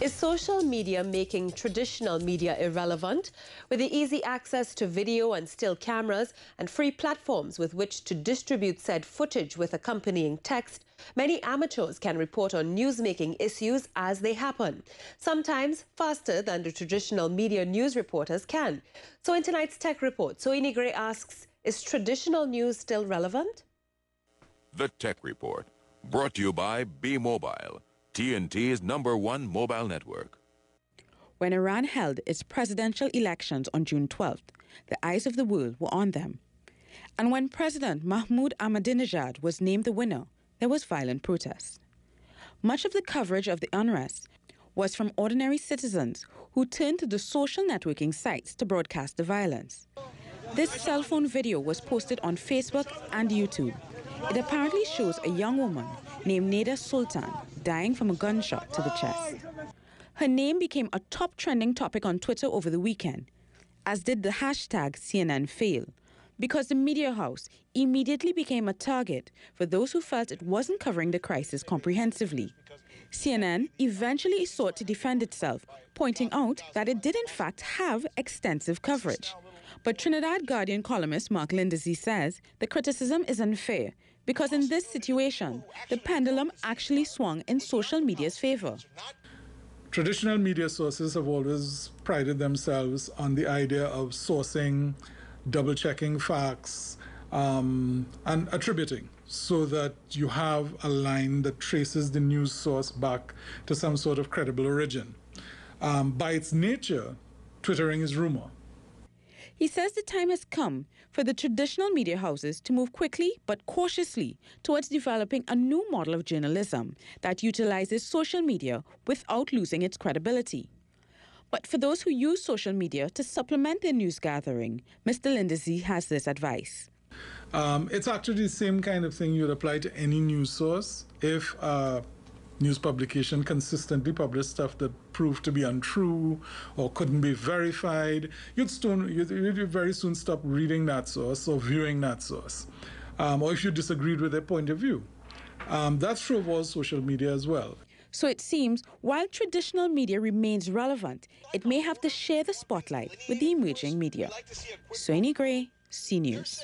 Is social media making traditional media irrelevant? With the easy access to video and still cameras and free platforms with which to distribute said footage with accompanying text, many amateurs can report on newsmaking issues as they happen, sometimes faster than the traditional media news reporters can. So in tonight's Tech Report, Soini Gray asks, is traditional news still relevant? The Tech Report, brought to you by B-Mobile TNT is number one mobile network. When Iran held its presidential elections on June 12th, the eyes of the world were on them. And when President Mahmoud Ahmadinejad was named the winner, there was violent protest. Much of the coverage of the unrest was from ordinary citizens who turned to the social networking sites to broadcast the violence. This cell phone video was posted on Facebook and YouTube. It apparently shows a young woman named Nada Sultan dying from a gunshot to the chest. Her name became a top trending topic on Twitter over the weekend, as did the hashtag CNNFail, because the media house immediately became a target for those who felt it wasn't covering the crisis comprehensively. CNN eventually sought to defend itself, pointing out that it did in fact have extensive coverage, but Trinidad Guardian columnist Mark Lindesey says the criticism is unfair because in this situation, the pendulum actually swung in social media's favor. Traditional media sources have always prided themselves on the idea of sourcing, double checking facts, um, and attributing so that you have a line that traces the news source back to some sort of credible origin. Um, by its nature, twittering is rumor. He says the time has come for the traditional media houses to move quickly but cautiously towards developing a new model of journalism that utilizes social media without losing its credibility. But for those who use social media to supplement their news gathering, Mr. Lindsay has this advice. Um, it's actually the same kind of thing you'd apply to any news source. If uh, news publication consistently published stuff that proved to be untrue or couldn't be verified, you'd, soon, you'd, you'd very soon stop reading that source or viewing that source, um, or if you disagreed with their point of view. Um, that's true of all social media as well. So it seems while traditional media remains relevant, it may have to share the spotlight with the emerging media. Soini Gray, CNews.